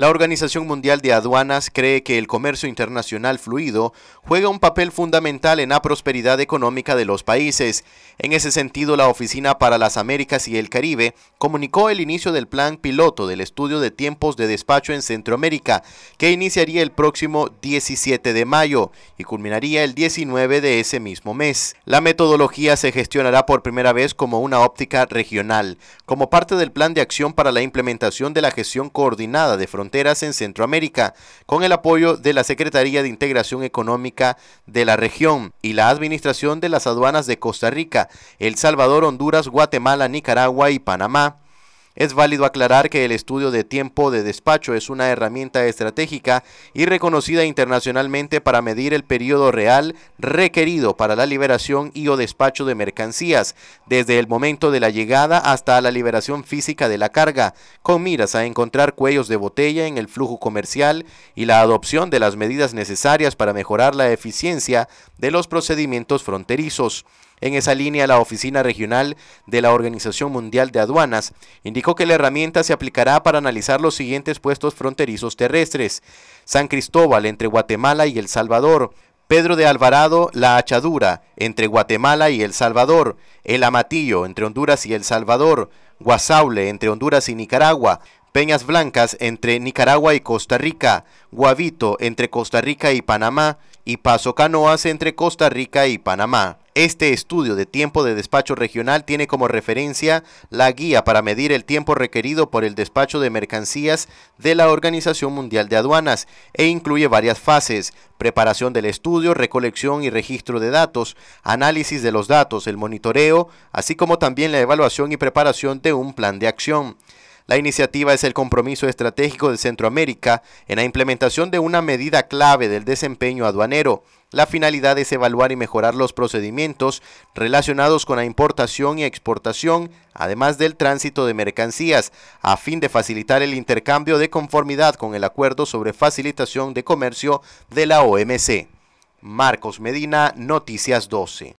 La Organización Mundial de Aduanas cree que el comercio internacional fluido juega un papel fundamental en la prosperidad económica de los países. En ese sentido, la Oficina para las Américas y el Caribe comunicó el inicio del plan piloto del estudio de tiempos de despacho en Centroamérica, que iniciaría el próximo 17 de mayo y culminaría el 19 de ese mismo mes. La metodología se gestionará por primera vez como una óptica regional, como parte del plan de acción para la implementación de la gestión coordinada de fronteras en Centroamérica, con el apoyo de la Secretaría de Integración Económica de la región y la Administración de las Aduanas de Costa Rica, El Salvador, Honduras, Guatemala, Nicaragua y Panamá. Es válido aclarar que el estudio de tiempo de despacho es una herramienta estratégica y reconocida internacionalmente para medir el periodo real requerido para la liberación y o despacho de mercancías, desde el momento de la llegada hasta la liberación física de la carga, con miras a encontrar cuellos de botella en el flujo comercial y la adopción de las medidas necesarias para mejorar la eficiencia de los procedimientos fronterizos. En esa línea, la Oficina Regional de la Organización Mundial de Aduanas indicó que la herramienta se aplicará para analizar los siguientes puestos fronterizos terrestres. San Cristóbal entre Guatemala y El Salvador, Pedro de Alvarado, La Achadura, entre Guatemala y El Salvador, El Amatillo, entre Honduras y El Salvador, Guasaule, entre Honduras y Nicaragua, Peñas Blancas, entre Nicaragua y Costa Rica, Guavito, entre Costa Rica y Panamá, y Paso Canoas, entre Costa Rica y Panamá. Este estudio de tiempo de despacho regional tiene como referencia la guía para medir el tiempo requerido por el despacho de mercancías de la Organización Mundial de Aduanas e incluye varias fases, preparación del estudio, recolección y registro de datos, análisis de los datos, el monitoreo, así como también la evaluación y preparación de un plan de acción. La iniciativa es el compromiso estratégico de Centroamérica en la implementación de una medida clave del desempeño aduanero. La finalidad es evaluar y mejorar los procedimientos relacionados con la importación y exportación, además del tránsito de mercancías, a fin de facilitar el intercambio de conformidad con el Acuerdo sobre Facilitación de Comercio de la OMC. Marcos Medina, Noticias 12.